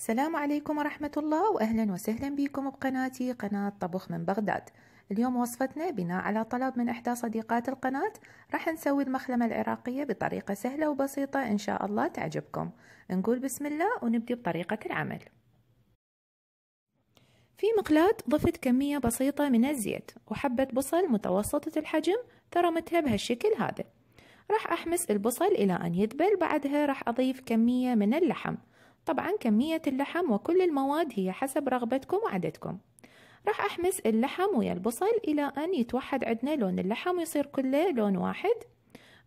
السلام عليكم ورحمة الله وأهلا وسهلا بكم بقناتي قناة طبخ من بغداد اليوم وصفتنا بناء على طلب من إحدى صديقات القناة راح نسوي المخلمة العراقية بطريقة سهلة وبسيطة إن شاء الله تعجبكم نقول بسم الله ونبدي بطريقة العمل في مقلاة ضفت كمية بسيطة من الزيت وحبة بصل متوسطة الحجم ترمتها بهالشكل هذا راح أحمس البصل إلى أن يذبل بعدها راح أضيف كمية من اللحم طبعا كمية اللحم وكل المواد هي حسب رغبتكم وعددكم راح أحمس اللحم ويا البصل إلى أن يتوحد عندنا لون اللحم ويصير كله لون واحد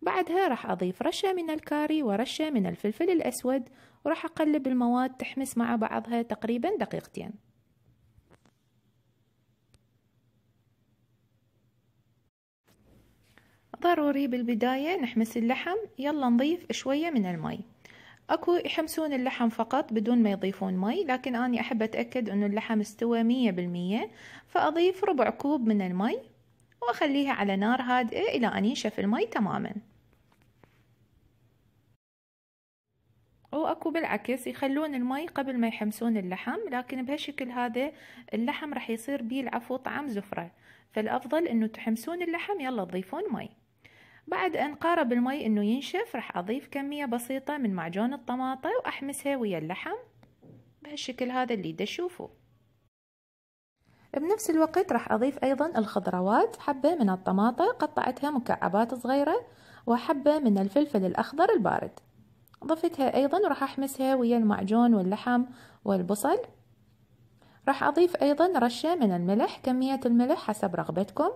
بعدها راح أضيف رشة من الكاري ورشة من الفلفل الأسود وراح أقلب المواد تحمس مع بعضها تقريبا دقيقتين ضروري بالبداية نحمس اللحم يلا نضيف شوية من المي اكو يحمسون اللحم فقط بدون ما يضيفون مي لكن اني احب اتاكد انه اللحم استوى مية بالمية فاضيف ربع كوب من المي واخليها على نار هادئة الى ان ينشف المي تماما واكو بالعكس يخلون المي قبل ما يحمسون اللحم لكن بهالشكل هذا اللحم راح يصير بيه العفو طعم زفرة فالافضل انه تحمسون اللحم يلا تضيفون مي بعد أن قارب المي أنه ينشف راح أضيف كمية بسيطة من معجون الطماطة وأحمسها ويا اللحم بهالشكل هذا اللي تشوفوه بنفس الوقت راح أضيف أيضا الخضروات حبة من الطماطة قطعتها مكعبات صغيرة وحبة من الفلفل الأخضر البارد ضفتها أيضا وراح أحمسها ويا المعجون واللحم والبصل راح أضيف أيضا رشة من الملح كمية الملح حسب رغبتكم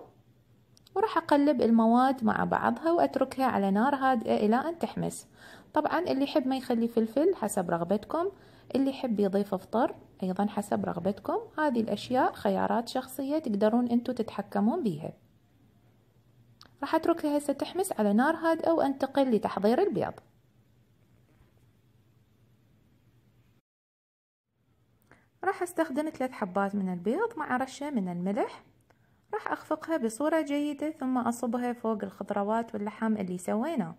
وراح أقلب المواد مع بعضها وأتركها على نار هادئة إلى أن تحمس طبعا اللي يحب ما يخلي فلفل حسب رغبتكم اللي يحب يضيف فطر أيضا حسب رغبتكم هذه الأشياء خيارات شخصية تقدرون أنتم تتحكمون بيها راح أتركها هسه تحمس على نار هادئة وأنتقل لتحضير البيض راح استخدم ثلاث حبات من البيض مع رشة من الملح راح أخفقها بصورة جيدة ثم أصبها فوق الخضروات واللحم اللي سويناه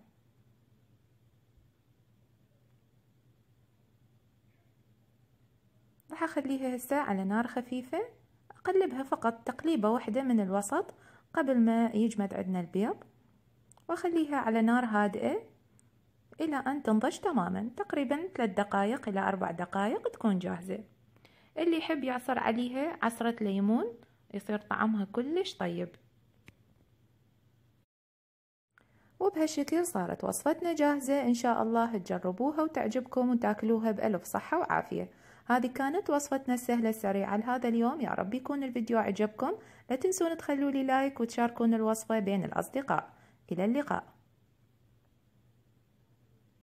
راح أخليها هسه على نار خفيفة أقلبها فقط تقليبة واحدة من الوسط قبل ما يجمد عندنا البيض وأخليها على نار هادئة إلى أن تنضج تماما تقريبا ثلاث دقائق إلى أربع دقائق تكون جاهزة اللي يحب يعصر عليها عصرة ليمون يصير طعمها كلش طيب وبهالشكل صارت وصفتنا جاهزة إن شاء الله تجربوها وتعجبكم وتاكلوها بألف صحة وعافية هذه كانت وصفتنا السهلة السريعة لهذا اليوم يا رب يكون الفيديو عجبكم لا تنسون تخلوا لي لايك وتشاركون الوصفة بين الأصدقاء إلى اللقاء